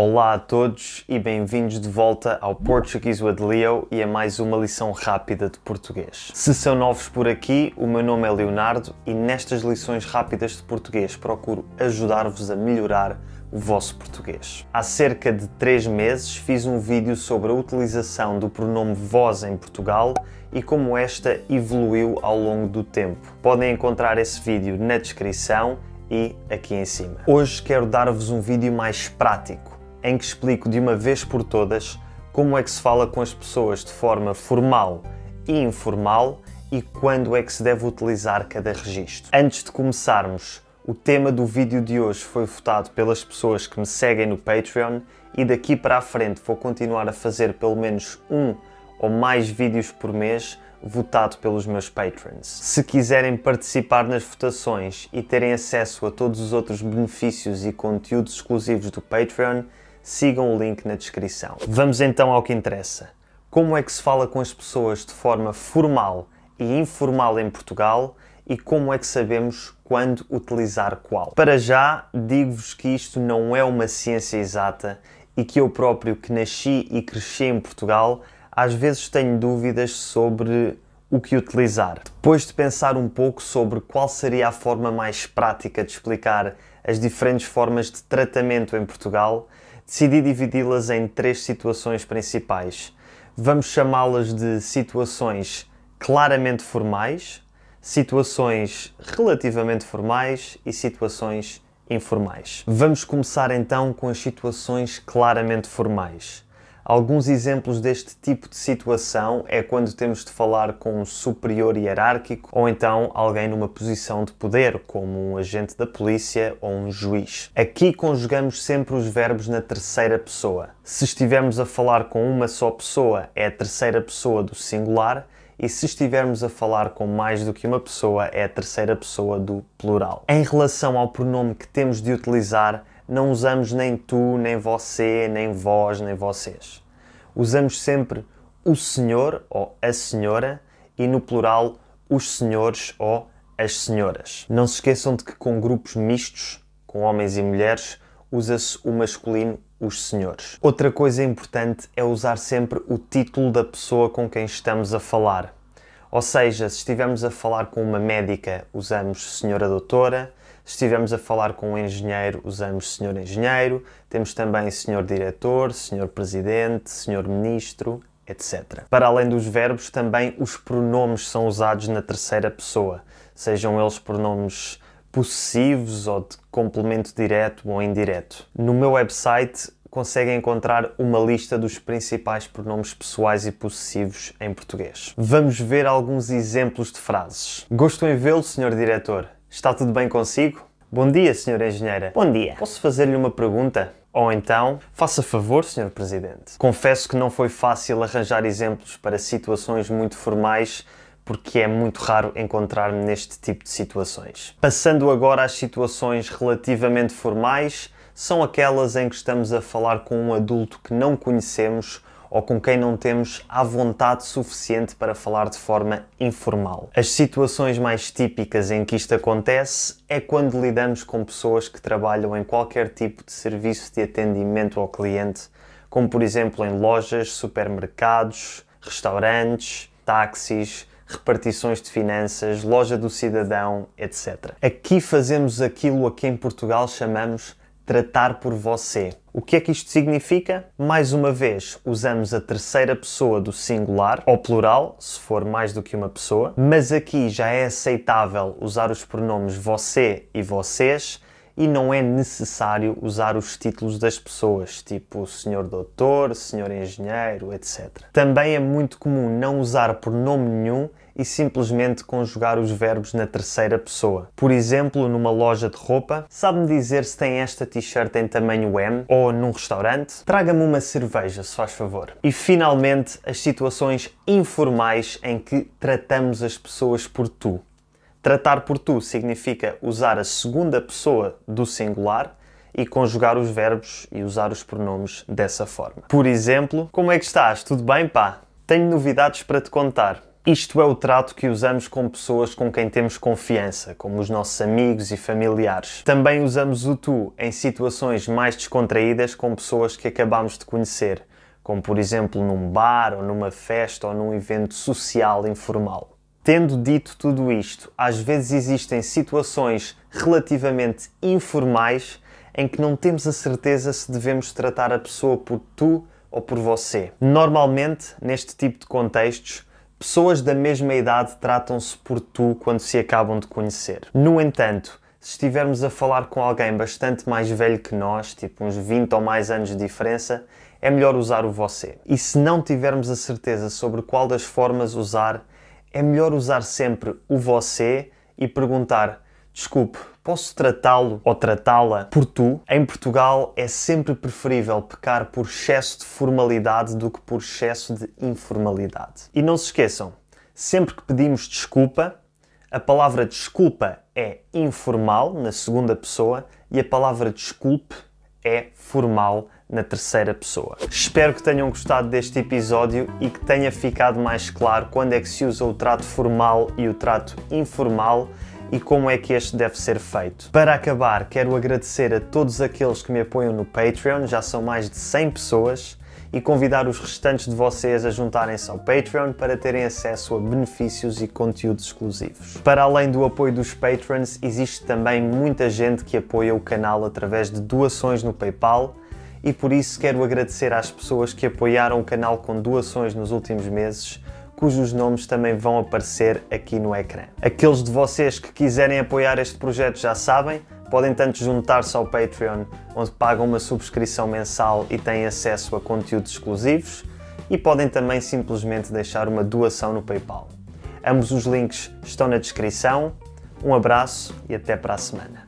Olá a todos e bem-vindos de volta ao Português with Leo e a mais uma lição rápida de português. Se são novos por aqui, o meu nome é Leonardo e nestas lições rápidas de português procuro ajudar-vos a melhorar o vosso português. Há cerca de 3 meses fiz um vídeo sobre a utilização do pronome vós em Portugal e como esta evoluiu ao longo do tempo. Podem encontrar esse vídeo na descrição e aqui em cima. Hoje quero dar-vos um vídeo mais prático em que explico de uma vez por todas como é que se fala com as pessoas de forma formal e informal e quando é que se deve utilizar cada registro. Antes de começarmos, o tema do vídeo de hoje foi votado pelas pessoas que me seguem no Patreon e daqui para a frente vou continuar a fazer pelo menos um ou mais vídeos por mês votado pelos meus patrons. Se quiserem participar nas votações e terem acesso a todos os outros benefícios e conteúdos exclusivos do Patreon, sigam o link na descrição. Vamos então ao que interessa. Como é que se fala com as pessoas de forma formal e informal em Portugal e como é que sabemos quando utilizar qual? Para já, digo-vos que isto não é uma ciência exata e que eu próprio, que nasci e cresci em Portugal, às vezes tenho dúvidas sobre o que utilizar. Depois de pensar um pouco sobre qual seria a forma mais prática de explicar as diferentes formas de tratamento em Portugal, decidi dividi-las em três situações principais. Vamos chamá-las de situações claramente formais, situações relativamente formais e situações informais. Vamos começar então com as situações claramente formais. Alguns exemplos deste tipo de situação é quando temos de falar com um superior hierárquico ou então alguém numa posição de poder, como um agente da polícia ou um juiz. Aqui conjugamos sempre os verbos na terceira pessoa. Se estivermos a falar com uma só pessoa, é a terceira pessoa do singular e se estivermos a falar com mais do que uma pessoa, é a terceira pessoa do plural. Em relação ao pronome que temos de utilizar, não usamos nem tu, nem você, nem vós, nem vocês. Usamos sempre o senhor ou a senhora e no plural os senhores ou as senhoras. Não se esqueçam de que com grupos mistos, com homens e mulheres, usa-se o masculino os senhores. Outra coisa importante é usar sempre o título da pessoa com quem estamos a falar. Ou seja, se estivermos a falar com uma médica, usamos senhora doutora, se estivermos a falar com um engenheiro, usamos senhor engenheiro, temos também senhor diretor, senhor presidente, senhor ministro, etc. Para além dos verbos, também os pronomes são usados na terceira pessoa, sejam eles pronomes possessivos ou de complemento direto ou indireto. No meu website conseguem encontrar uma lista dos principais pronomes pessoais e possessivos em português. Vamos ver alguns exemplos de frases. Gosto em vê-lo, senhor diretor. Está tudo bem consigo? Bom dia, senhora engenheira. Bom dia. Posso fazer-lhe uma pergunta? Ou então, faça favor, Sr. Presidente. Confesso que não foi fácil arranjar exemplos para situações muito formais, porque é muito raro encontrar-me neste tipo de situações. Passando agora às situações relativamente formais, são aquelas em que estamos a falar com um adulto que não conhecemos ou com quem não temos à vontade suficiente para falar de forma informal. As situações mais típicas em que isto acontece é quando lidamos com pessoas que trabalham em qualquer tipo de serviço de atendimento ao cliente, como por exemplo em lojas, supermercados, restaurantes, táxis, repartições de finanças, loja do cidadão, etc. Aqui fazemos aquilo a que em Portugal chamamos tratar por você. O que é que isto significa? Mais uma vez, usamos a terceira pessoa do singular, ou plural, se for mais do que uma pessoa, mas aqui já é aceitável usar os pronomes você e vocês e não é necessário usar os títulos das pessoas, tipo senhor doutor, senhor engenheiro, etc. Também é muito comum não usar pronome nenhum e simplesmente conjugar os verbos na terceira pessoa. Por exemplo, numa loja de roupa, sabe-me dizer se tem esta t-shirt em tamanho M ou num restaurante? Traga-me uma cerveja, se faz favor. E finalmente, as situações informais em que tratamos as pessoas por tu. Tratar por tu significa usar a segunda pessoa do singular e conjugar os verbos e usar os pronomes dessa forma. Por exemplo, como é que estás? Tudo bem, pá? Tenho novidades para te contar. Isto é o trato que usamos com pessoas com quem temos confiança, como os nossos amigos e familiares. Também usamos o tu em situações mais descontraídas com pessoas que acabamos de conhecer, como por exemplo num bar ou numa festa ou num evento social informal. Tendo dito tudo isto, às vezes existem situações relativamente informais em que não temos a certeza se devemos tratar a pessoa por tu ou por você. Normalmente, neste tipo de contextos, Pessoas da mesma idade tratam-se por tu quando se acabam de conhecer. No entanto, se estivermos a falar com alguém bastante mais velho que nós, tipo uns 20 ou mais anos de diferença, é melhor usar o você. E se não tivermos a certeza sobre qual das formas usar, é melhor usar sempre o você e perguntar Desculpe, posso tratá-lo ou tratá-la por tu? Em Portugal é sempre preferível pecar por excesso de formalidade do que por excesso de informalidade. E não se esqueçam, sempre que pedimos desculpa, a palavra desculpa é informal na segunda pessoa e a palavra desculpe é formal na terceira pessoa. Espero que tenham gostado deste episódio e que tenha ficado mais claro quando é que se usa o trato formal e o trato informal e como é que este deve ser feito. Para acabar, quero agradecer a todos aqueles que me apoiam no Patreon, já são mais de 100 pessoas, e convidar os restantes de vocês a juntarem-se ao Patreon para terem acesso a benefícios e conteúdos exclusivos. Para além do apoio dos Patrons, existe também muita gente que apoia o canal através de doações no PayPal e por isso quero agradecer às pessoas que apoiaram o canal com doações nos últimos meses cujos nomes também vão aparecer aqui no ecrã. Aqueles de vocês que quiserem apoiar este projeto já sabem, podem tanto juntar-se ao Patreon, onde pagam uma subscrição mensal e têm acesso a conteúdos exclusivos, e podem também simplesmente deixar uma doação no PayPal. Ambos os links estão na descrição. Um abraço e até para a semana.